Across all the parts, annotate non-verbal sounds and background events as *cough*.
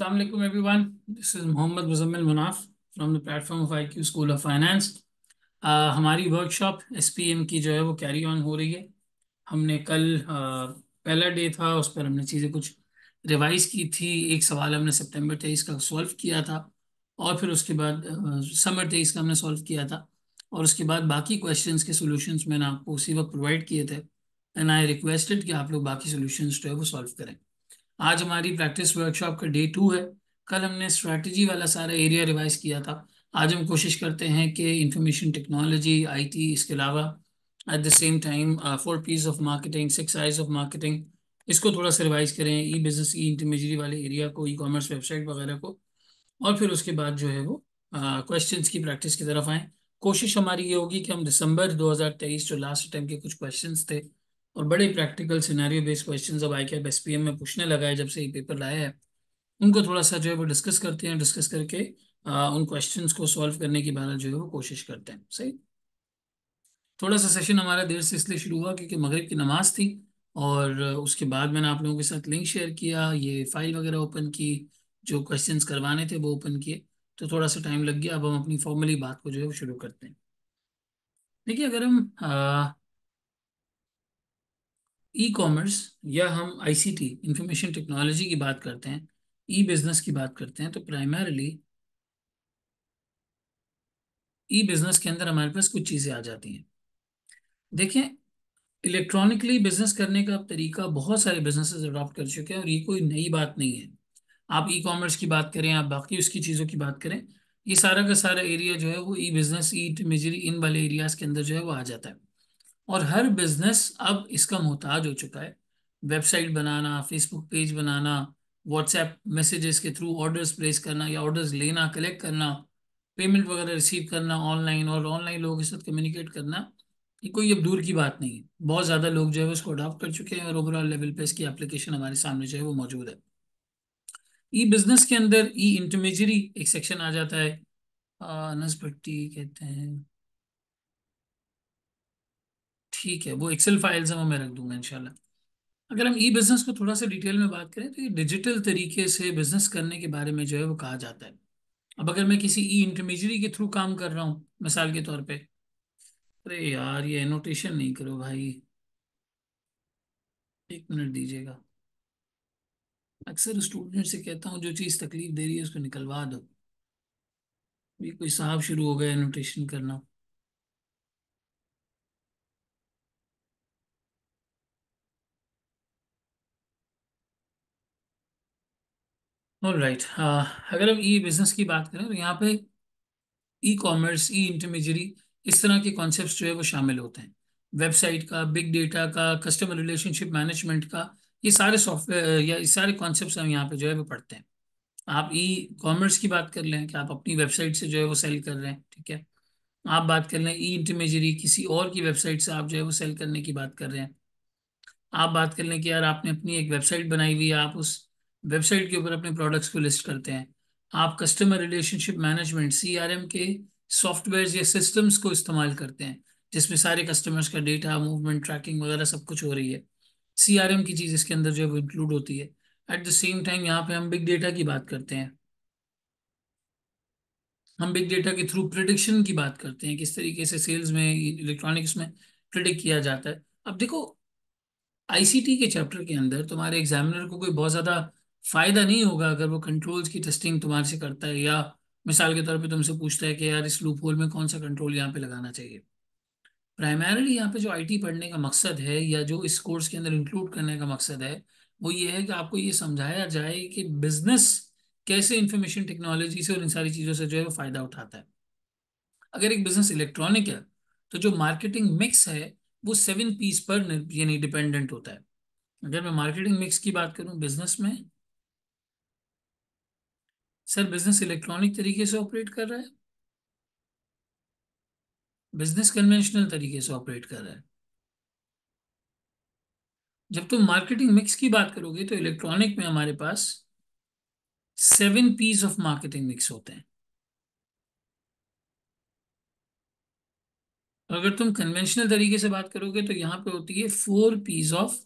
Assalamualaikum everyone. This is Muhammad Muzammil Munaf from the platform of IQ School of Finance. Uh, हमारी workshop S P M की जो है वो carry on हो रही है हमने कल uh, पहला डे था उस पर हमने चीज़ें कुछ रिवाइज की थी एक सवाल हमने सितंबर तेईस का सॉल्व किया था और फिर उसके बाद समर uh, तेईस का हमने सॉल्व किया था और उसके बाद बाकी क्वेश्चंस के सॉल्यूशंस मैंने आपको उसी वक्त प्रोवाइड किए थे एंड आई रिक्वेस्टेड कि आप लोग बाकी सॉल्यूशंस जो है वो सॉल्व करें आज हमारी प्रैक्टिस वर्कशॉप का डे टू है कल हमने स्ट्रैटेजी वाला सारा एरिया रिवाइज किया था आज हम कोशिश करते हैं कि इंफॉर्मेशन टेक्नोलॉजी आईटी इसके अलावा at the same time four Ps of marketing six Is of marketing इसको थोड़ा सा रिवाइज करें ई बिजनेस ई इंटरमीजरी वाले एरिया को ई कॉमर्स वेबसाइट वगैरह को और फिर उसके बाद जो है वो क्वेश्चन uh, की प्रैक्टिस की तरफ आएँ कोशिश हमारी ये होगी कि हम दिसंबर 2023 जो लास्ट टाइम के कुछ क्वेश्चंस थे और बड़े प्रैक्टिकल सिनेरियो बेस्ड क्वेश्चन अब I cap S P M में पूछने लगा है जब से ये पेपर लाया है उनको थोड़ा सा जो है वो डिस्कस करते हैं डिस्कस करके आ, उन क्वेश्चन को सॉल्व करने की बारह जो है वो कोशिश करते हैं सही थोड़ा सा सेशन हमारा देर से इसलिए शुरू हुआ क्योंकि मगरब की नमाज थी और उसके बाद मैंने आप लोगों के साथ लिंक शेयर किया ये फाइल वगैरह ओपन की जो क्वेश्चंस करवाने थे वो ओपन किए तो थोड़ा सा टाइम लग गया अब हम अपनी फॉर्मली बात को जो है वो शुरू करते हैं देखिए अगर हम आ, ई कॉमर्स या हम आईसीटी इंफॉर्मेशन टेक्नोलॉजी की बात करते हैं ई बिजनेस की बात करते हैं तो प्राइमरली ई बिजनेस के अंदर हमारे पास कुछ चीज़ें आ जाती हैं देखें इलेक्ट्रॉनिकली बिजनेस करने का तरीका बहुत सारे बिजनेसेस अडॉप्ट कर चुके हैं और ये कोई नई बात नहीं है आप ई कॉमर्स की बात करें आप बाकी उसकी चीज़ों की बात करें ये सारा का सारा एरिया जो है वो ई बिजनेस ई टमेजरी इन वाले एरियाज के अंदर जो है वो आ जाता है और हर बिजनेस अब इसका मोहताज हो चुका है वेबसाइट बनाना फेसबुक पेज बनाना व्हाट्सएप मैसेजेस के थ्रू ऑर्डर्स प्लेस करना या ऑर्डर्स लेना कलेक्ट करना पेमेंट वगैरह रिसीव करना ऑनलाइन और ऑनलाइन लोगों के साथ कम्युनिकेट करना ये कोई अब दूर की बात नहीं है बहुत ज़्यादा लोग जो है उसको अडॉप्ट कर चुके हैं और ओवरऑल लेवल पे इसकी एप्लीकेशन हमारे सामने जो है वो मौजूद है ई बिजनेस के अंदर ई इंटरमीजरी एक सेक्शन आ जाता है नजपट्टी कहते हैं ठीक है वो एक्सेल फाइल्स हैं वो मैं रख दूंगा इनशाला अगर हम ई बिजनेस को थोड़ा सा डिटेल में बात करें तो ये डिजिटल तरीके से बिजनेस करने के बारे में जो है वो कहा जाता है अब अगर मैं किसी ई इंटरमीजरी के थ्रू काम कर रहा हूँ मिसाल के तौर पे अरे यार ये एनोटेशन नहीं करो भाई एक मिनट दीजिएगा अक्सर स्टूडेंट से कहता हूँ जो चीज़ तकलीफ दे रही है उसको निकलवा दो भी कोई साहब शुरू हो गया एनोटेशन करना ऑल राइट uh, अगर हम ई बिजनेस की बात करें तो यहाँ पे ई कॉमर्स ई इंटरमीजरी इस तरह के कॉन्सेप्ट जो है वो शामिल होते हैं वेबसाइट का बिग डेटा का कस्टमर रिलेशनशिप मैनेजमेंट का ये सारे सॉफ्टवेयर या ये सारे कॉन्सेप्ट हम यहाँ पे जो है वो पढ़ते हैं आप ई कॉमर्स की बात कर लें कि आप अपनी वेबसाइट से जो है वो सेल कर रहे हैं ठीक है आप बात कर लें ई इंटरमीजरी किसी और की वेबसाइट से आप जो है वो सेल करने की बात कर रहे हैं आप बात कर लें कि यार आपने अपनी एक वेबसाइट बनाई हुई है आप उस वेबसाइट के ऊपर अपने प्रोडक्ट्स को लिस्ट करते हैं आप कस्टमर रिलेशनशिप मैनेजमेंट सी के सॉफ्टवेयर या सिस्टम्स को इस्तेमाल करते हैं जिसमें सारे कस्टमर्स का डेटा मूवमेंट ट्रैकिंग वगैरह सब कुछ हो रही है सी की चीज़ इसके अंदर जो है वो इंक्लूड होती है एट द सेम टाइम यहाँ पे हम बिग डेटा की बात करते हैं हम बिग डेटा के थ्रू प्रिडिक्शन की बात करते हैं किस तरीके से सेल्स में इलेक्ट्रॉनिक्स में प्रिडिक्ट किया जाता है अब देखो आईसीटी के चैप्टर के अंदर तुम्हारे एग्जामिनर को कोई बहुत ज़्यादा फ़ायदा नहीं होगा अगर वो कंट्रोल्स की टेस्टिंग तुम्हारे से करता है या मिसाल के तौर पे तुमसे पूछता है कि यार इस लूप होल में कौन सा कंट्रोल यहाँ पे लगाना चाहिए प्राइमरली यहाँ पे जो आईटी पढ़ने का मकसद है या जो इस कोर्स के अंदर इंक्लूड करने का मकसद है वो ये है कि आपको ये समझाया जाए कि बिजनेस कैसे इंफॉर्मेशन टेक्नोलॉजी से और इन सारी चीज़ों से जो है वो फ़ायदा उठाता है अगर एक बिजनेस इलेक्ट्रॉनिक है तो जो मार्केटिंग मिक्स है वो सेवन पीस पर यानी डिपेंडेंट होता है अगर मैं मार्केटिंग मिक्स की बात करूँ बिजनेस में सर बिजनेस इलेक्ट्रॉनिक तरीके से ऑपरेट कर रहा है बिजनेस कन्वेंशनल तरीके से ऑपरेट कर रहा है जब तुम मार्केटिंग मिक्स की बात करोगे तो इलेक्ट्रॉनिक में हमारे पास seven Ps of marketing mix होते हैं अगर तुम कन्वेंशनल तरीके से बात करोगे तो यहां पे होती है four Ps of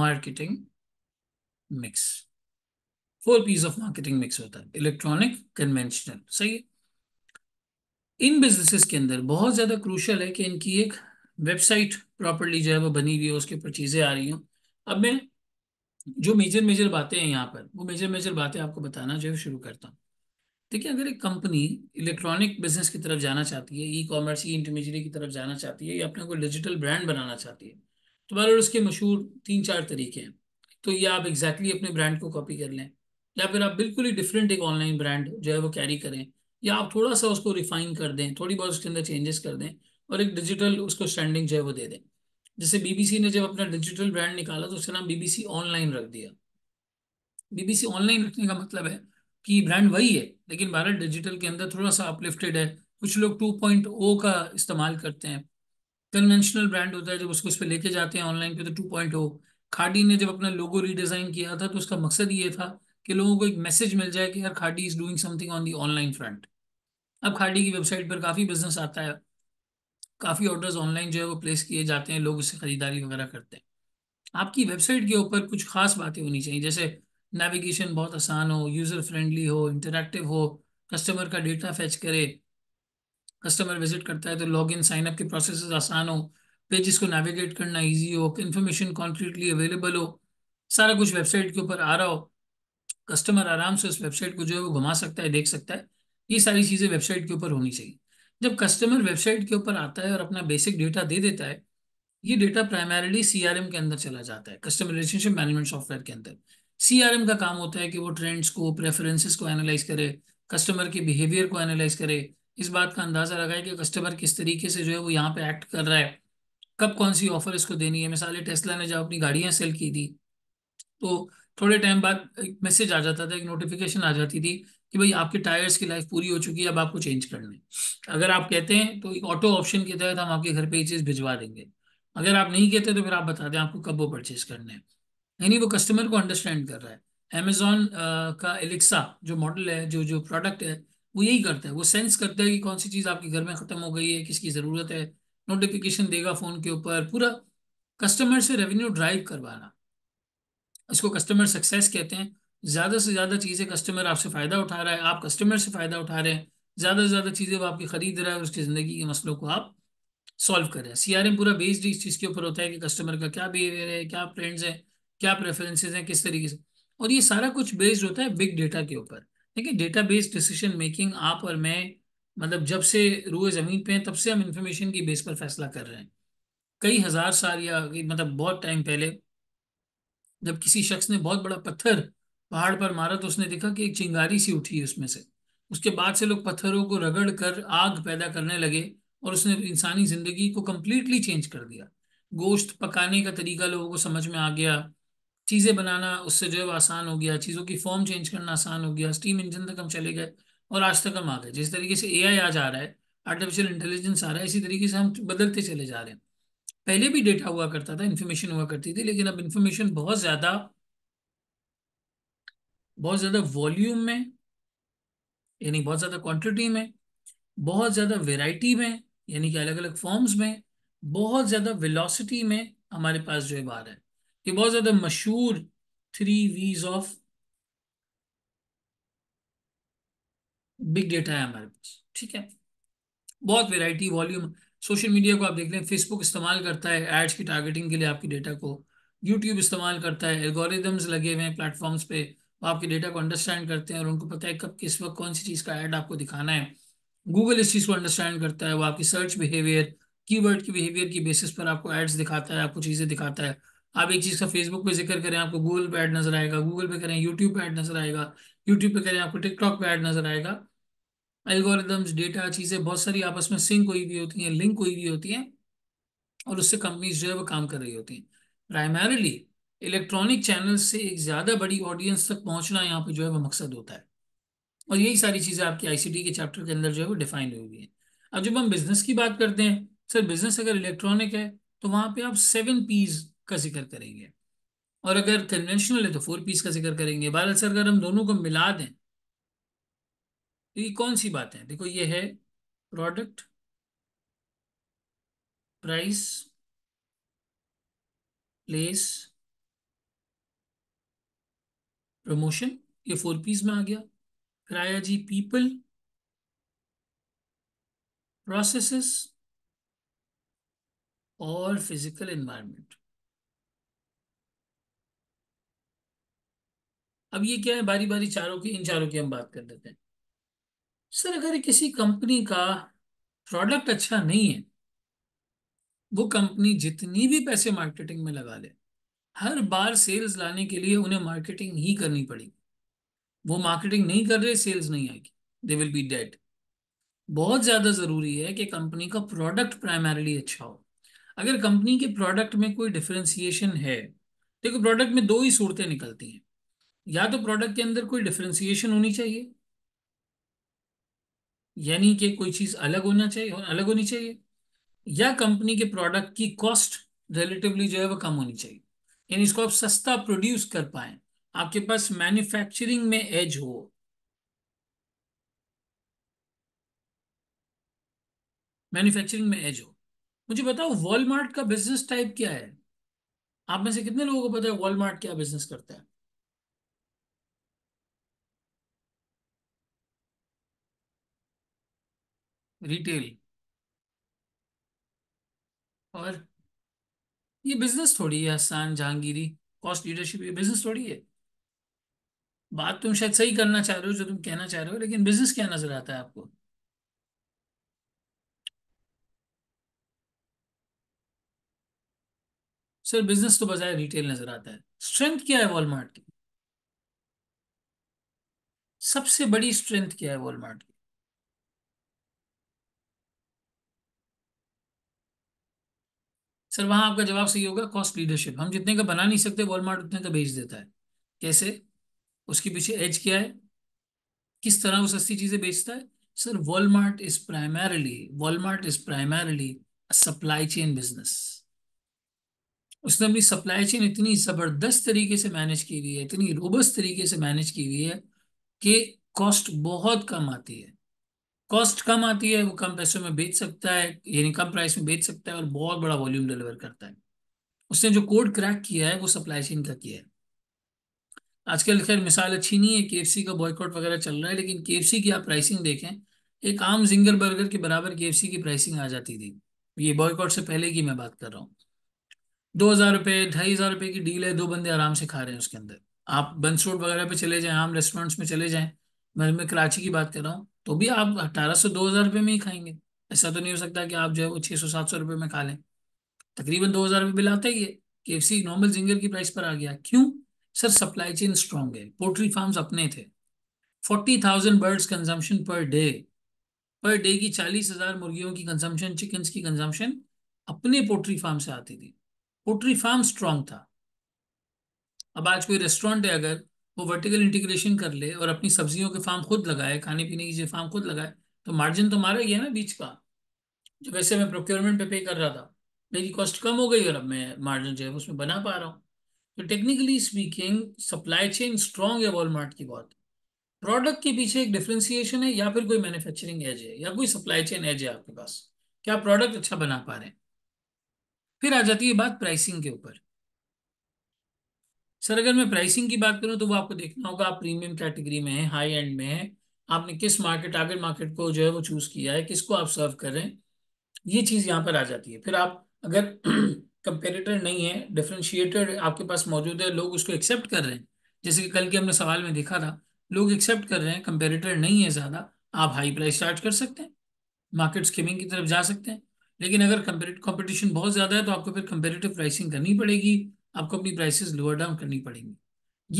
marketing mix four Ps of marketing mix होता है इलेक्ट्रॉनिक कन्वेंशनल सही है इन बिजनेसेस के अंदर बहुत ज़्यादा क्रूशल है कि इनकी एक वेबसाइट प्रॉपरली जो है वो बनी हुई है उसके ऊपर चीज़ें आ रही हूँ अब मैं जो मेजर मेजर बातें हैं यहाँ पर वो मेजर मेजर बातें आपको बताना जो है शुरू करता हूँ देखिए अगर एक कंपनी इलेक्ट्रॉनिक बिजनेस की तरफ जाना चाहती है ई कॉमर्स ई इंटरमीडिएट की तरफ जाना चाहती है या अपने कोई डिजिटल ब्रांड बनाना चाहती है तो बहरहाल उसके मशहूर तीन चार तरीके हैं तो ये आप एग्जैक्टली exactly अपने ब्रांड को कॉपी कर लें या फिर आप बिल्कुल ही डिफरेंट एक ऑनलाइन ब्रांड जो है वो कैरी करें या आप थोड़ा सा उसको रिफाइन कर दें थोड़ी बहुत उसके अंदर चेंजेस कर दें और एक डिजिटल उसको स्टैंडिंग जो है वो दे दें जैसे बीबीसी ने जब अपना डिजिटल ब्रांड निकाला तो उसका नाम बीबीसी ऑनलाइन रख दिया बीबीसी ऑनलाइन रखने का मतलब है कि ब्रांड वही है लेकिन भारत डिजिटल के अंदर थोड़ा सा अपलिफ्टेड है कुछ लोग टू oh का इस्तेमाल करते हैं कन्वेंशनल ब्रांड होता है जब उसको उस पर लेके जाते हैं ऑनलाइन पे तो टू खाडी ने जब अपना लोगो रीडिज़ाइन किया था तो उसका मकसद ये था कि लोगों को एक मैसेज मिल जाए कि यार Khadi is doing something on the online front अब खाडी की वेबसाइट पर काफ़ी बिजनेस आता है काफ़ी ऑर्डर्स ऑनलाइन जो है वो प्लेस किए जाते हैं लोग उससे ख़रीदारी वगैरह करते हैं आपकी वेबसाइट के ऊपर कुछ खास बातें होनी चाहिए जैसे नेविगेशन बहुत आसान हो यूज़र फ्रेंडली हो इंटरेक्टिव हो कस्टमर का डेटा फैच करे कस्टमर विजिट करता है तो लॉग इन साइनअप के प्रोसेस आसान हो पेजेस को नेविगेट करना इजी हो इन्फॉर्मेशन कॉन्क्रीटली अवेलेबल हो सारा कुछ वेबसाइट के ऊपर आ रहा हो कस्टमर आराम से उस वेबसाइट को जो है वो घुमा सकता है देख सकता है ये सारी चीज़ें वेबसाइट के ऊपर होनी चाहिए जब कस्टमर वेबसाइट के ऊपर आता है और अपना बेसिक डेटा दे देता है ये डेटा प्राइमरीली सी के अंदर चला जाता है कस्टमर रिलेशनशिप मैनेजमेंट सॉफ्टवेयर के अंदर सी का काम होता है कि वो ट्रेंड्स को प्रेफरेंसेस को एनालाइज करे कस्टमर के बिहेवियर को एनालाइज करे इस बात का अंदाज़ा लगाए कि कस्टमर किस तरीके से जो है वो यहाँ पे एक्ट कर रहा है कब कौन सी ऑफर इसको देनी है मिसाल टेस्ला ने जब अपनी गाड़ियाँ सेल की थी तो थोड़े टाइम बाद एक मैसेज आ जाता था एक नोटिफिकेशन आ जाती थी कि भाई आपके टायर्स की लाइफ पूरी हो चुकी है अब आपको चेंज करने अगर आप कहते हैं तो एक ऑटो ऑप्शन के तहत हम आपके घर पे ये चीज़ भिजवा देंगे अगर आप नहीं कहते तो फिर आप बता दें आपको कब वो परचेज करने हैं यानी वो कस्टमर को अंडरस्टैंड कर रहा है अमेजोन का एलेक्सा जो मॉडल है जो जो प्रोडक्ट है वो यही करता है वो सेंस करता है कि कौन सी चीज़ आपके घर में ख़त्म हो गई है किसकी ज़रूरत है नोटिफिकेशन देगा फ़ोन के ऊपर पूरा कस्टमर से रेवेन्यू ड्राइव करवाना इसको कस्टमर सक्सेस कहते हैं ज़्यादा से ज़्यादा चीज़ें कस्टमर आपसे फ़ायदा उठा रहा है आप कस्टमर से फ़ायदा उठा रहे हैं ज़्यादा से ज़्यादा चीज़ें वो आपकी ख़रीद रहा है उसकी ज़िंदगी के मसलों को आप सॉल्व कर रहे हैं सी आर एम पूरा बेस्ड इस चीज़ के ऊपर होता है कि कस्टमर का क्या बिहेवियर है क्या ट्रेंड्स हैं क्या प्रेफरेंसेज हैं किस तरीके से और ये सारा कुछ बेस्ड होता है बिग डेटा के ऊपर देखिए डेटा बेस्ड डिसीजन मेकिंग आप और मैं मतलब जब से रूए ज़मीन पे हैं तब से हम इंफॉर्मेशन की बेस पर फैसला कर रहे हैं कई हज़ार साल या मतलब बहुत टाइम पहले जब किसी शख्स ने बहुत बड़ा पत्थर पहाड़ पर मारा तो उसने देखा कि एक चिंगारी सी उठी है उसमें से उसके बाद से लोग पत्थरों को रगड़ कर आग पैदा करने लगे और उसने इंसानी ज़िंदगी को कम्प्लीटली चेंज कर दिया गोश्त पकाने का तरीका लोगों को समझ में आ गया चीज़ें बनाना उससे जो है आसान हो गया चीज़ों की फॉर्म चेंज करना आसान हो गया स्टीम इंजन तक हम चले गए और आज तक हम आ गए जिस तरीके से ए आज आ रहा है आर्टिफिशियल इंटेलिजेंस आ रहा है इसी तरीके से हम बदलते चले जा रहे हैं पहले भी डेटा हुआ करता था इन्फॉर्मेशन हुआ करती थी लेकिन अब इन्फॉर्मेशन बहुत ज़्यादा बहुत ज़्यादा वॉल्यूम में यानी बहुत ज़्यादा क्वान्टिटी में बहुत ज़्यादा वेराइटी में यानी कि अलग अलग फॉर्म्स में बहुत ज़्यादा विलासिटी में हमारे पास जो है बाहर है ये बहुत ज़्यादा मशहूर थ्री वीज ऑफ बिग डेटा है हमारे पास ठीक है बहुत वेराइटी वॉल्यूम सोशल मीडिया को आप देख लें फेसबुक इस्तेमाल करता है एड्स की टारगेटिंग के लिए आपकी डेटा को यूट्यूब इस्तेमाल करता है एल्गोरिदम्स लगे हुए हैं प्लेटफॉर्म्स पे वो आपके डेटा को अंडरस्टैंड करते हैं और उनको पता है कब किस वक्त कौन सी चीज़ का ऐड आपको दिखाना है गूगल इस चीज़ को अंडरस्टैंड करता है वो आपकी सर्च बिहेवियर कीवर्ड की बिहेवियर की बेसिस पर आपको एड्स दिखाता है आपको चीज़ें दिखाता है आप एक चीज़ का फेसबुक पर जिक्र करें आपको गूगल पर एड नजर आएगा गूगल पे करें यूट्यूब पर एड नजर आएगा यूट्यूब पे करें आपको टिकटॉक पे ऐड नजर आएगा एल्गोरिदम्स डेटा चीज़ें बहुत सारी आपस में सिंक हुई भी होती हैं लिंक हुई भी होती हैं और उससे कंपनीज जो है वो काम कर रही होती हैं प्राइमरली इलेक्ट्रॉनिक चैनल से एक ज़्यादा बड़ी ऑडियंस तक पहुंचना यहाँ पर जो है वो मकसद होता है और यही सारी चीज़ें सी आईसीटी के चैप्टर के अंदर जो है वो डिफाइन हुई हुई हैं अब जब हम बिजनेस की बात करते हैं सर बिजनेस अगर इलेक्ट्रॉनिक है तो वहाँ पर आप सेवन पीज का जिक्र करेंगे और अगर कन्वेंशनल है तो फोर पीस का जिक्र करेंगे बहरहाल सर अगर हम दोनों को मिला दें तो ये कौन सी बातें देखो ये है प्रोडक्ट प्राइस प्लेस प्रमोशन ये फोर पीस में आ गया फिर आया जी पीपल प्रोसेसेस और फिजिकल एनवायरनमेंट अब ये क्या है बारी बारी चारों की इन चारों की हम बात कर लेते हैं सर अगर किसी कंपनी का प्रोडक्ट अच्छा नहीं है वो कंपनी जितनी भी पैसे मार्केटिंग में लगा ले हर बार सेल्स लाने के लिए उन्हें मार्केटिंग ही करनी पड़ेगी वो मार्केटिंग नहीं कर रहे सेल्स नहीं आएगी दे विल बी डेड बहुत ज़्यादा ज़रूरी है कि कंपनी का प्रोडक्ट प्राइमरली अच्छा हो अगर कंपनी के प्रोडक्ट में कोई डिफ्रेंसीशन है देखो प्रोडक्ट में दो ही सूरतें निकलती हैं या तो प्रोडक्ट के अंदर कोई डिफ्रेंसीशन होनी चाहिए यानी कि कोई चीज अलग होना चाहिए अलग होनी चाहिए या कंपनी के प्रोडक्ट की कॉस्ट रिलेटिवली जो है वो कम होनी चाहिए यानी इसको आप सस्ता प्रोड्यूस कर पाए आपके पास मैन्युफैक्चरिंग में एज हो मैन्युफैक्चरिंग में एज हो मुझे बताओ वॉलमार्ट का बिजनेस टाइप क्या है आप में से कितने लोगों को पता है वॉलमार्ट क्या बिजनेस करता है रिटेल और ये बिजनेस थोड़ी है आसान जहांगीरी कॉस्ट लीडरशिप ये बिजनेस थोड़ी है बात तुम शायद सही करना चाह रहे हो जो तुम कहना चाह रहे हो लेकिन बिजनेस क्या नजर आता है आपको सर बिजनेस तो बजाय रिटेल नजर आता है स्ट्रेंथ क्या है वॉलमार्ट की सबसे बड़ी स्ट्रेंथ क्या है वॉलमार्ट की सर वहां आपका जवाब सही होगा कॉस्ट लीडरशिप हम जितने का बना नहीं सकते वॉलमार्ट उतने का तो बेच देता है कैसे उसके पीछे एज क्या है किस तरह वो सस्ती चीज़ें बेचता है sir Walmart is primarily Walmart is primarily supply chain business उसने अपनी सप्लाई चेन इतनी ज़बरदस्त तरीके से मैनेज की हुई है इतनी रोबस्ट तरीके से मैनेज की हुई है कि कॉस्ट बहुत कम आती है कॉस्ट कम आती है वो कम पैसों में बेच सकता है यानी कम प्राइस में बेच सकता है और बहुत बड़ा वॉल्यूम डिलीवर करता है उसने जो कोड क्रैक किया है वो सप्लाई चेन का किया है आजकल खैर मिसाल अच्छी नहीं है के का बॉयकॉट वगैरह चल रहा है लेकिन के की आप प्राइसिंग देखें एक आम जिंगर बर्गर के बराबर के की प्राइसिंग आ जाती थी ये बॉयकॉट से पहले की मैं बात कर रहा हूँ दो हज़ार रुपये ढाई हज़ार रुपये की डील है दो बंदे आराम से खा रहे हैं उसके अंदर आप बंस रोड वगैरह पे चले जाएं आम रेस्टोरेंट्स में चले जाएं मैं मैं कराची की बात कर रहा हूँ तो भी आप अठारह सौ दो हजार रुपये में ही खाएंगे ऐसा तो नहीं हो सकता कि आप जो है वो छः सौ सात सौ रुपये में खा लें तकरीबन दो हजार रुपये बिल आता ही है K F C normal zinger की प्राइस पर आ गया क्यों सर सप्लाई चेन स्ट्रांग है पोल्ट्री फार्म्स अपने थे forty thousand birds consumption per day per day की चालीस हजार मुर्गियों की कंजम्पशन चिकन्स की कंजम्पशन अपने पोल्ट्री फार्म से आती थी पोल्ट्री फार्म स्ट्रांग था अब आज कोई रेस्टोरेंट है अगर वो वर्टिकल इंटीग्रेशन कर ले और अपनी सब्जियों के फार्म खुद लगाए खाने पीने की फार्म खुद लगाए तो मार्जिन तो मारा गया ना बीच का जो वैसे मैं प्रोक्योरमेंट पे पे कर रहा था मेरी कॉस्ट कम हो गई और अब मैं मार्जिन जो है उसमें बना पा रहा हूँ तो technically speaking supply chain strong है वॉलमार्ट की बहुत प्रोडक्ट के पीछे एक डिफ्रेंसिएशन है या फिर कोई मैन्युफैक्चरिंग एज है या कोई सप्लाई चेन एज है आपके पास क्या प्रोडक्ट अच्छा बना पा रहे हैं फिर आ जाती है बात प्राइसिंग के ऊपर सर अगर मैं प्राइसिंग की बात करूं तो वो आपको देखना होगा आप प्रीमियम कैटेगरी में है हाई एंड में है आपने किस मार्केट टारगेट मार्केट को जो है वो चूज किया है किसको आप सर्व कर रहे हैं ये चीज यहाँ पर आ जाती है फिर आप अगर कंपेरेटर *clears throat* नहीं है डिफ्रेंशिएटेड आपके पास मौजूद है लोग उसको एक्सेप्ट कर रहे हैं जैसे कि कल के हमने सवाल में देखा था लोग एक्सेप्ट कर रहे हैं कंपेरेटर नहीं है ज्यादा आप हाई प्राइस चार्ज कर सकते हैं मार्केट स्कीमिंग की तरफ जा सकते हैं लेकिन अगर कंपटीशन बहुत ज़्यादा है तो आपको फिर कंपेरेटिव प्राइसिंग करनी पड़ेगी आपको अपनी प्राइसेस लोअर डाउन करनी पड़ेंगी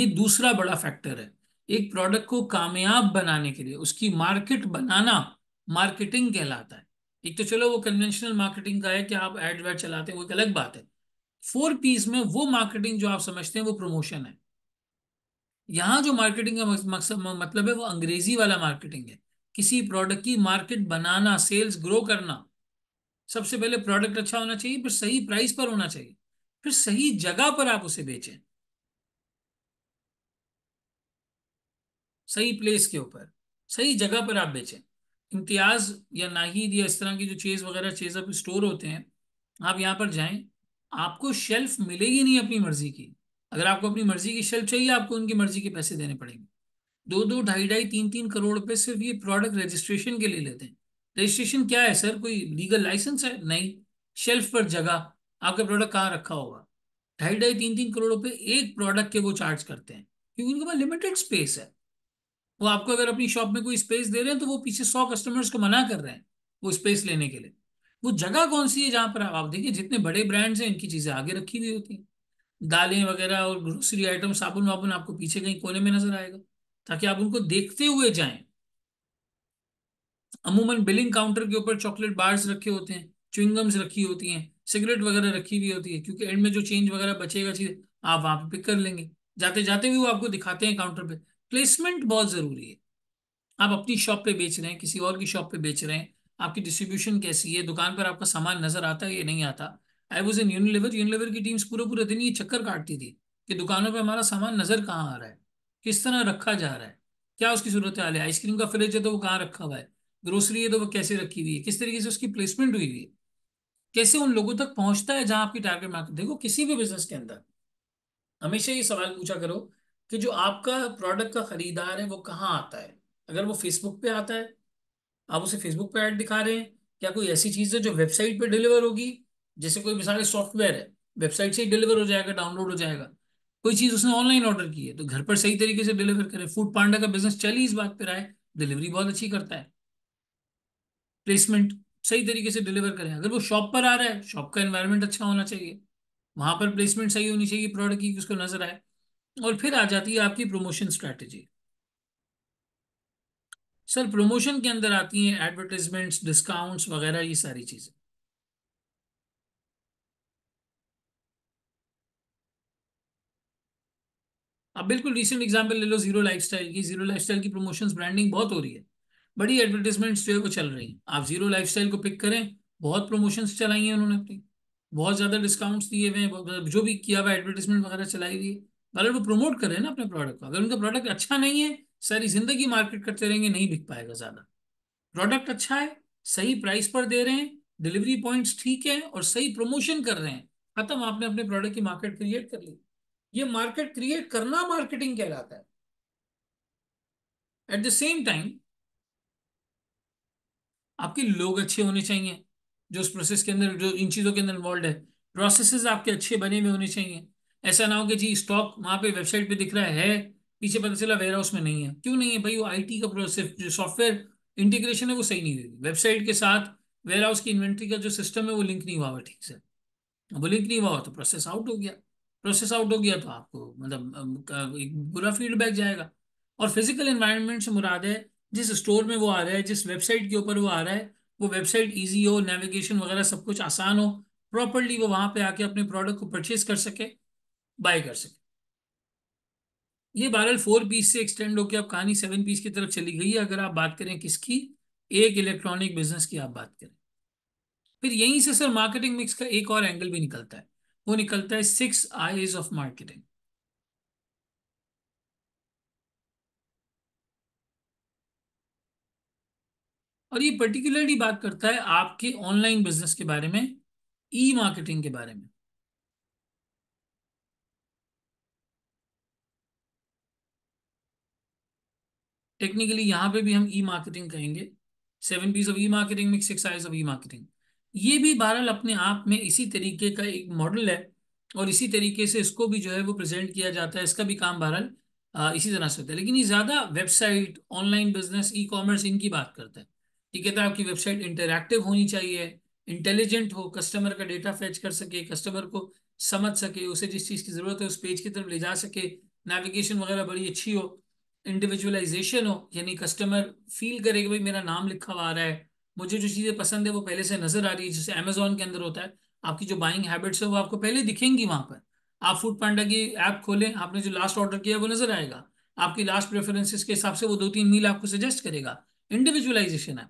ये दूसरा बड़ा फैक्टर है एक प्रोडक्ट को कामयाब बनाने के लिए उसकी मार्केट बनाना मार्केटिंग कहलाता है एक तो चलो वो कन्वेंशनल मार्केटिंग का है कि आप एड वैड चलाते हैं वो एक अलग बात है फोर पीस में वो मार्केटिंग जो आप समझते हैं वो प्रमोशन है यहाँ जो मार्केटिंग का मकसद मतलब है वो अंग्रेजी वाला मार्केटिंग है किसी प्रोडक्ट की मार्केट बनाना सेल्स ग्रो करना सबसे पहले प्रोडक्ट अच्छा होना चाहिए फिर सही प्राइस पर होना चाहिए फिर सही जगह पर आप उसे बेचें सही प्लेस के ऊपर सही जगह पर आप बेचें इम्तियाज या नाहिद या इस तरह की जो चीज वगैरह चीज आप स्टोर होते हैं आप यहाँ पर जाएं आपको शेल्फ मिलेगी नहीं अपनी मर्जी की अगर आपको अपनी मर्जी की शेल्फ चाहिए आपको उनकी मर्जी के पैसे देने पड़ेंगे दो दो ढाई ढाई तीन तीन करोड़ रुपए सिर्फ ये प्रोडक्ट रजिस्ट्रेशन के लिए लेते हैं रजिस्ट्रेशन क्या है सर कोई लीगल लाइसेंस है नहीं शेल्फ पर जगह आपका प्रोडक्ट कहाँ रखा होगा ढाई ढाई तीन तीन करोड़ रुपए एक प्रोडक्ट के वो चार्ज करते हैं क्योंकि उनके पास लिमिटेड स्पेस है वो आपको अगर अपनी शॉप में कोई स्पेस दे रहे हैं तो वो पीछे सौ कस्टमर्स को मना कर रहे हैं वो स्पेस लेने के लिए वो जगह कौन सी है जहाँ पर आप, देखिए जितने बड़े ब्रांड्स हैं इनकी चीज़ें आगे रखी हुई होती हैं दालें वगैरह और ग्रोसरी आइटम साबुन वाबुन आपको पीछे कहीं कोने में नजर आएगा ताकि आप उनको देखते हुए जाएं अमूमन बिलिंग काउंटर के ऊपर चॉकलेट बार्स रखे होते हैं चुविंगम्स रखी होती हैं सिगरेट वगैरह रखी हुई होती है क्योंकि एंड में जो चेंज वगैरह बचेगा चीज आप वहां पर पिक कर लेंगे जाते जाते भी वो आपको दिखाते हैं काउंटर पे प्लेसमेंट बहुत जरूरी है आप अपनी शॉप पे बेच रहे हैं किसी और की शॉप पे बेच रहे हैं आपकी डिस्ट्रीब्यूशन कैसी है दुकान पर आपका सामान नजर आता है या नहीं आता I was in Unilever Unilever की टीम्स पूरे पूरे दिन ये चक्कर काटती थी कि दुकानों पर हमारा सामान नजर कहाँ आ रहा है किस तरह रखा जा रहा है क्या उसकी सूरत हाल है आइसक्रीम का फ्रिज है तो वो कहाँ रखा हुआ है ग्रोसरी है तो वो कैसे रखी हुई है किस तरीके से उसकी प्लेसमेंट हुई हुई है कैसे उन लोगों तक पहुंचता है जहां आपकी टारगेट मार्केट देखो किसी भी बिजनेस के अंदर हमेशा ये सवाल पूछा करो कि जो आपका प्रोडक्ट का खरीदार है वो कहाँ आता है अगर वो फेसबुक पे आता है आप उसे फेसबुक पे ऐड दिखा रहे हैं क्या कोई ऐसी चीज़ है जो वेबसाइट पे डिलीवर होगी जैसे कोई मिसाल सॉफ्टवेयर है वेबसाइट से ही डिलीवर हो जाएगा डाउनलोड हो जाएगा कोई चीज़ उसने ऑनलाइन ऑर्डर की है तो घर पर सही तरीके से डिलीवर करे फूड पांडा का बिजनेस चल ही इस बात पर आए डिलीवरी बहुत अच्छी करता है प्लेसमेंट सही तरीके से डिलीवर करें अगर वो शॉप पर आ रहा है शॉप का एनवायरनमेंट अच्छा होना चाहिए वहाँ पर प्लेसमेंट सही होनी चाहिए प्रोडक्ट की उसको नजर आए और फिर आ जाती है आपकी प्रमोशन स्ट्रेटजी सर प्रमोशन के अंदर आती हैं एडवर्टाइजमेंट्स डिस्काउंट्स वगैरह ये सारी चीज़ें अब बिल्कुल रिसेंट एग्जांपल ले लो जीरो लाइफस्टाइल की जीरो लाइफस्टाइल की प्रमोशंस ब्रांडिंग बहुत हो रही है बड़ी एडवर्टीजमेंट्स जो है वो चल रही है आप जीरो लाइफस्टाइल को पिक करें बहुत प्रमोशंस चलाई हैं उन्होंने अपनी बहुत ज़्यादा डिस्काउंट्स दिए हुए हैं मतलब जो भी किया हुआ एडवर्टीजमेंट वगैरह चलाई हुई है अगर वो प्रमोट करें ना अपने प्रोडक्ट को अगर उनका प्रोडक्ट अच्छा नहीं है सारी ज़िंदगी मार्केट करते रहेंगे नहीं बिक पाएगा ज़्यादा प्रोडक्ट अच्छा है सही प्राइस पर दे रहे हैं डिलीवरी पॉइंट्स ठीक है और सही प्रमोशन कर रहे हैं खत्म आपने अपने प्रोडक्ट की मार्केट क्रिएट कर ली ये मार्केट क्रिएट करना मार्केटिंग कहलाता है एट द सेम टाइम आपके लोग अच्छे होने चाहिए जो उस प्रोसेस के अंदर जो इन चीज़ों के अंदर इन्वॉल्व है प्रोसेस आपके अच्छे बने हुए होने चाहिए ऐसा ना हो कि जी स्टॉक वहाँ पे वेबसाइट पे दिख रहा है पीछे पता चला वेयर हाउस में नहीं है क्यों नहीं है भाई वो आई का प्रोसेस जो सॉफ्टवेयर इंटीग्रेशन है वो सही नहीं दे वेबसाइट के साथ वेयर हाउस की इन्वेंट्री का जो सिस्टम है वो लिंक नहीं हुआ हुआ ठीक से वो लिंक नहीं हुआ तो प्रोसेस आउट हो गया प्रोसेस आउट हो गया तो आपको मतलब एक बुरा फीडबैक जाएगा और फिजिकल इन्वायरमेंट से मुराद है जिस स्टोर में वो आ रहा है जिस वेबसाइट के ऊपर वो आ रहा है वो वेबसाइट ईजी हो नेविगेशन वगैरह सब कुछ आसान हो प्रॉपरली वो वहाँ पे आके अपने प्रोडक्ट को परचेज कर सके बाय कर सके ये बारल फोर पीस से एक्सटेंड होकर अब कहानी सेवन पीस की तरफ चली गई है अगर आप बात करें किसकी एक इलेक्ट्रॉनिक बिजनेस की आप बात करें फिर यहीं से सर मार्केटिंग मिक्स का एक और एंगल भी निकलता है वो निकलता है सिक्स आईज ऑफ मार्केटिंग और ये पर्टिकुलरली बात करता है आपके ऑनलाइन बिजनेस के बारे में ई मार्केटिंग के बारे में टेक्निकली यहां पे भी हम ई मार्केटिंग कहेंगे seven Ps of e marketing mix Is of e marketing ये भी बहरल अपने आप में इसी तरीके का एक मॉडल है और इसी तरीके से इसको भी जो है वो प्रेजेंट किया जाता है इसका भी काम बहरल इसी तरह से होता है लेकिन ये ज़्यादा website online business e commerce इनकी बात करता है ये कहता है आपकी वेबसाइट इंटरक्टिव होनी चाहिए इंटेलिजेंट हो कस्टमर का डेटा फेच कर सके कस्टमर को समझ सके उसे जिस चीज़ की ज़रूरत है उस पेज की तरफ ले जा सके नेविगेशन वगैरह बड़ी अच्छी हो इंडिविजुअलाइजेशन हो यानी कस्टमर फील करे कि भाई मेरा नाम लिखा हुआ आ रहा है मुझे जो चीज़ें पसंद है वो पहले से नज़र आ रही है जैसे अमेजोन के अंदर होता है आपकी जो बाइंग हैबिट्स है वो आपको पहले दिखेंगी वहाँ पर आप फूड पांडा की ऐप खोलें आपने जो लास्ट ऑर्डर किया वो नज़र आएगा आपकी लास्ट प्रेफरेंसेस के हिसाब से वो दो तीन मील आपको सजेस्ट करेगा इंडिविजुअलाइजेशन है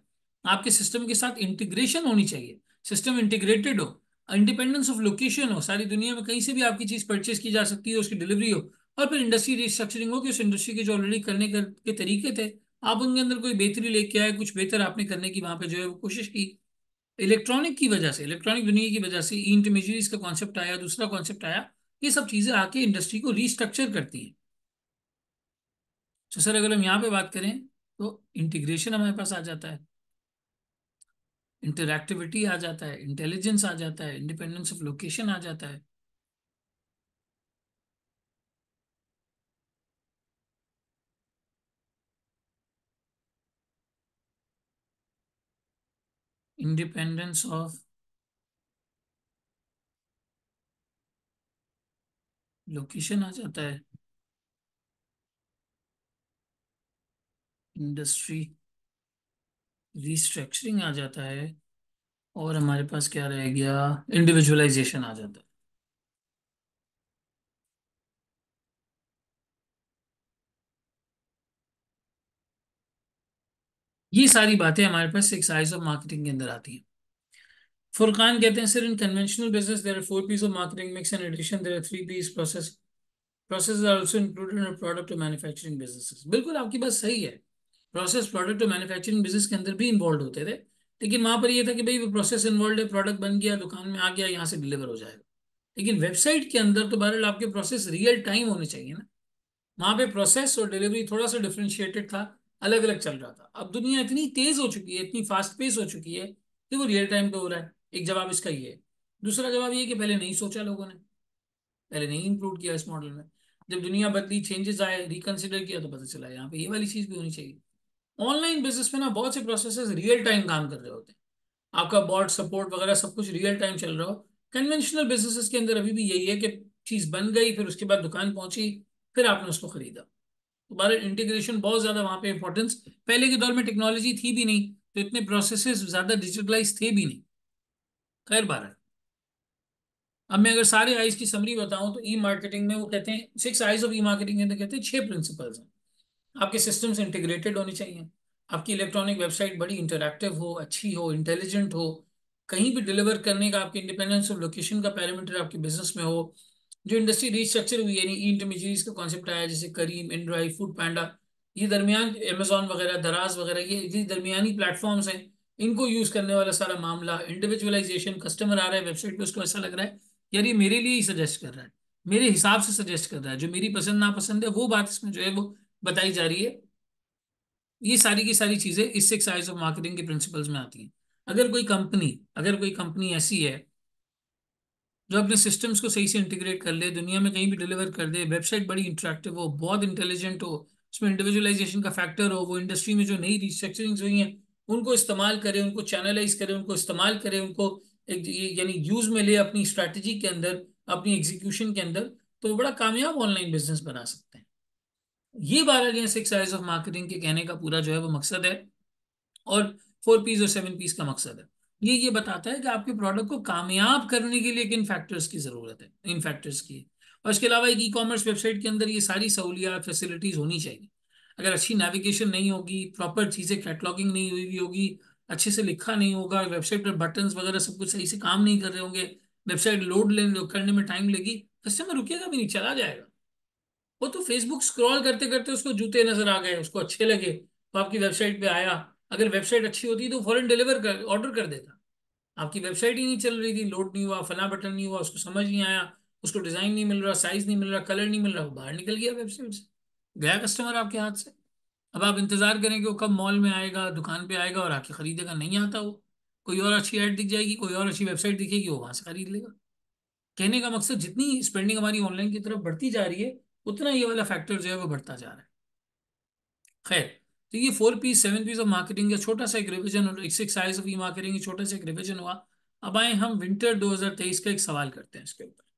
आपके सिस्टम के साथ इंटीग्रेशन होनी चाहिए सिस्टम इंटीग्रेटेड हो इंडिपेंडेंस ऑफ लोकेशन हो सारी दुनिया में कहीं से भी आपकी चीज परचेज की जा सकती है उसकी डिलीवरी हो और फिर इंडस्ट्री रिस्ट्रक्चरिंग हो कि उस इंडस्ट्री के जो ऑलरेडी करने के तरीके थे आप उनके अंदर कोई बेहतरी लेके आए कुछ बेहतर आपने करने की वहाँ पर जो है वो कोशिश की इलेक्ट्रॉनिक की वजह से इलेक्ट्रॉनिक दुनिया की वजह से ई इंटरमीजरीज का कॉन्सेप्ट आया दूसरा कॉन्सेप्ट आया ये सब चीज़ें आके इंडस्ट्री को रिस्ट्रक्चर करती हैं तो सर अगर हम यहाँ पे बात करें तो इंटीग्रेशन हमारे पास आ जाता है इंटरक्टिविटी आ जाता है इंटेलिजेंस आ जाता है इंडिपेंडेंस ऑफ लोकेशन आ जाता है इंडिपेंडेंस ऑफ लोकेशन आ जाता है इंडस्ट्री रिस्ट्रक्चरिंग आ जाता है और हमारे पास क्या रह गया इंडिविजुअलाइजेशन आ जाता है ये सारी बातें हमारे पास साइज ऑफ मार्केटिंग के अंदर आती हैं फुरकान कहते हैं sir in conventional business there are four Ps of marketing mix and addition there are three Ps process process are also included in product manufacturing business बिल्कुल आपकी बात सही है प्रोसेस प्रोडक्ट और मैन्युफैक्चरिंग बिजनेस के अंदर भी इन्वॉल्व होते थे लेकिन वहाँ पर ये था कि भाई वो प्रोसेस इन्वॉल्व है प्रोडक्ट बन गया दुकान में आ गया यहाँ से डिलीवर हो जाएगा लेकिन वेबसाइट के अंदर तो बहरहाल आपके प्रोसेस रियल टाइम होने चाहिए ना वहाँ पे प्रोसेस और डिलीवरी थोड़ा सा डिफ्रेंशिएटेड था अलग अलग चल रहा था अब दुनिया इतनी तेज हो चुकी है इतनी फास्ट पेस हो चुकी है कि वो रियल टाइम पे हो रहा है एक जवाब इसका ये है दूसरा जवाब ये कि पहले नहीं सोचा लोगों ने पहले नहीं इंक्लूड किया इस मॉडल में जब दुनिया बदली चेंजेस आए रिकन्सिडर किया तो पता चला यहाँ पे ये वाली चीज़ भी होनी चाहिए ऑनलाइन बिजनेस में ना बहुत से प्रोसेसेस रियल टाइम काम कर रहे होते हैं आपका बॉट सपोर्ट वगैरह सब कुछ रियल टाइम चल रहा हो कन्वेंशनल बिजनेसेस के अंदर अभी भी यही है कि चीज़ बन गई फिर उसके बाद दुकान पहुंची फिर आपने उसको खरीदा दोबारा तो इंटीग्रेशन बहुत ज़्यादा वहाँ पे इंपॉर्टेंस पहले के दौर में टेक्नोलॉजी थी भी नहीं तो इतने प्रोसेसेस ज़्यादा डिजिटलाइज थे भी नहीं खैर बारह अब मैं अगर सारे आइज की समरी बताऊं तो ई मार्केटिंग में वो कहते हैं six Is of e marketing कहते हैं छह प्रिंसिपल्स हैं आपके सिस्टम्स इंटीग्रेटेड होने चाहिए आपकी इलेक्ट्रॉनिक वेबसाइट बड़ी इंटरेक्टिव हो अच्छी हो इंटेलिजेंट हो कहीं भी डिलीवर करने का आपके इंडिपेंडेंस ऑफ लोकेशन का पैरामीटर आपके बिजनेस में हो जो इंडस्ट्री रिस्ट्रक्चर हुई यानी ई इंटरमीडियरीज का कॉन्सेप्ट आया जैसे करीम एंड्राइड फूड पैंडा ये दरमियान अमेजोन वगैरह दराज वगैरह ये ये दरमियानी प्लेटफॉर्म्स हैं इनको यूज़ करने वाला सारा मामला इंडिविजुअलाइजेशन कस्टमर आ रहा है वेबसाइट पे उसको ऐसा लग रहा है यार ये मेरे लिए ही सजेस्ट कर रहा है मेरे हिसाब से सजेस्ट कर रहा है जो मेरी पसंद नापसंद है वो बात इसमें जो है वो बताई जा रही है ये सारी की सारी चीजें इस सिक्स आइज ऑफ मार्केटिंग के प्रिंसिपल्स में आती हैं अगर कोई कंपनी अगर कोई कंपनी ऐसी है जो अपने सिस्टम्स को सही से इंटीग्रेट कर ले दुनिया में कहीं भी डिलीवर कर दे वेबसाइट बड़ी इंटरेक्टिव हो बहुत इंटेलिजेंट हो उसमें इंडिविजुअलाइजेशन का फैक्टर हो वो इंडस्ट्री में जो नई रिस्ट्रक्चरिंग्स हुई हैं उनको इस्तेमाल करें उनको चैनलाइज करें उनको इस्तेमाल करें उनको एक यानी यूज में ले अपनी स्ट्रैटेजी के अंदर अपनी एग्जीक्यूशन के अंदर तो बड़ा कामयाब ऑनलाइन बिजनेस बना सकते ये बारह या सिक्स आइज ऑफ मार्केटिंग के कहने का पूरा जो है वो मकसद है और फोर पीस और सेवन पीस का मकसद है ये ये बताता है कि आपके प्रोडक्ट को कामयाब करने के लिए किन फैक्टर्स की ज़रूरत है इन फैक्टर्स की और इसके अलावा एक ई कॉमर्स वेबसाइट के अंदर ये सारी सहूलियात फैसिलिटीज़ होनी चाहिए अगर अच्छी नेविगेशन नहीं होगी प्रॉपर चीज़ें कैटलॉगिंग नहीं हुई होगी अच्छे से लिखा नहीं होगा वेबसाइट पर बटन वगैरह सब कुछ सही से काम नहीं कर रहे होंगे वेबसाइट लोड ले करने में टाइम लगी कस्टमर रुकेगा भी नहीं चला जाएगा वो तो फेसबुक स्क्रॉल करते करते उसको जूते नजर आ गए उसको अच्छे लगे तो आपकी वेबसाइट पे आया अगर वेबसाइट अच्छी होती तो फॉरन डिलीवर कर ऑर्डर कर देता आपकी वेबसाइट ही नहीं चल रही थी लोड नहीं हुआ फला बटन नहीं हुआ उसको समझ नहीं आया उसको डिजाइन नहीं मिल रहा साइज नहीं मिल रहा कलर नहीं मिल रहा बाहर निकल गया वेबसाइट से गया कस्टमर आपके हाथ से अब आप इंतजार करें कि वो कब मॉल में आएगा दुकान पे आएगा और आके खरीदेगा नहीं आता वो कोई और अच्छी ऐड दिख जाएगी कोई और अच्छी वेबसाइट दिखेगी वो वहां से खरीद लेगा कहने का मकसद जितनी स्पेंडिंग हमारी ऑनलाइन की तरफ बढ़ती जा रही है उतना ये वाला फैक्टर जो है वो बढ़ता जा रहा है खैर तो ये four Ps seven Ps of marketing का छोटा सा एक रिविजन एक ऑफ ई मार्केटिंग छोटा सा एक रिविजन हुआ अब आए हम विंटर 2023 का एक सवाल करते हैं इसके ऊपर